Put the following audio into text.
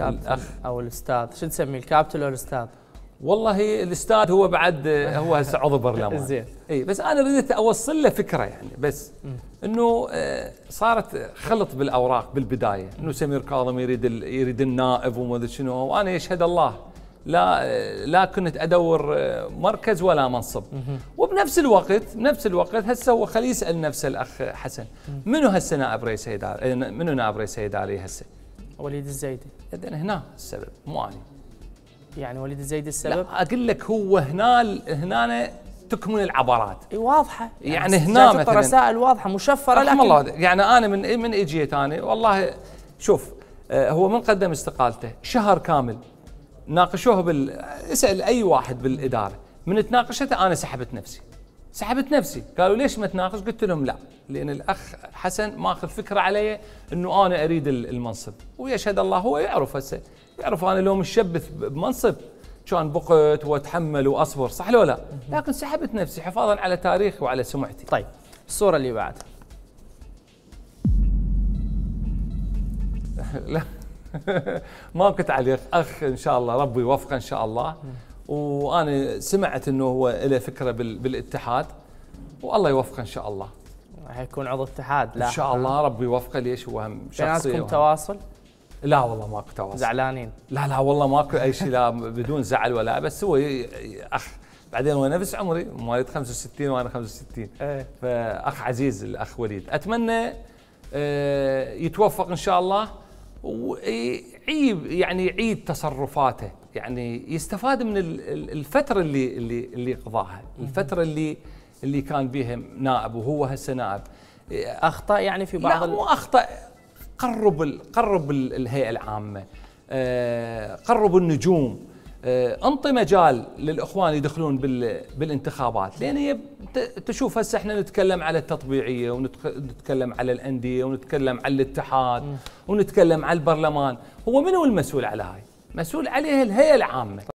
الاخ او الاستاذ شو تسميه الكابتن او الاستاذ؟ والله الاستاذ هو بعد هو هسه عضو برلمان زين اي بس انا بديت اوصل له فكره يعني بس انه آه، صارت خلط بالاوراق بالبدايه انه سمير كاظم يريد يريد النائب وما ادري شنو وانا يشهد الله لا آه، لا كنت ادور آه، مركز ولا منصب وبنفس الوقت بنفس الوقت هسه هو خليه يسال نفسه الاخ حسن منو هسه نائب رئيس هيداري منو نائب رئيس هيداري هسه وليد الزايدي اذا هنا السبب مو انا يعني وليد الزايدي السبب لا اقول لك هو هنا هنا تكمن العبارات اي واضحه يعني, يعني هنا مثلا رسائل واضحه مشفره لكن الله يعني انا من من اجيت انا والله شوف آه، هو من قدم استقالته شهر كامل ناقشوه بال اسال اي واحد بالاداره من تناقشته انا سحبت نفسي سحبت نفسي قالوا ليش ما تناقش قلت لهم لا لان الاخ حسن ماخذ فكره علي انه انا اريد المنصب ويشهد الله هو يعرف هسه يعرف انا لو مشبث بمنصب كان بقت واتحمل واصبر صح لو لا لكن سحبت نفسي حفاظا على تاريخي وعلى سمعتي طيب الصوره اللي بعدها لا ما كنت عليك اخ ان شاء الله ربي يوفقه ان شاء الله وانا سمعت انه هو له فكره بالاتحاد والله يوفقه ان شاء الله راح يكون عضو اتحاد لا ان شاء الله ربي يوفقه ليش هو هم شخصي بيناتكم تواصل؟ لا والله ماكو تواصل زعلانين لا لا والله ماكو اي شيء لا بدون زعل ولا بس هو اخ بعدين هو نفس عمري مواليد 65 وانا 65 ايه. فاخ عزيز الاخ وليد اتمنى آه، يتوفق ان شاء الله ويعيب يعني يعيد تصرفاته يعني يستفاد من الفتره اللي اللي اللي قضاها الفتره اللي اللي كان بها نائب وهو هسه نائب اخطا يعني في بعض لا مو اخطا قرب قرب الهيئه العامه آه، قرب النجوم آه، انطي مجال للاخوان يدخلون بالانتخابات لان هي تشوف هسه احنا نتكلم على التطبيعيه ونتكلم على الانديه ونتكلم على الاتحاد ونتكلم على البرلمان هو من هو المسؤول على هاي مسؤول عليها الهيئه العامه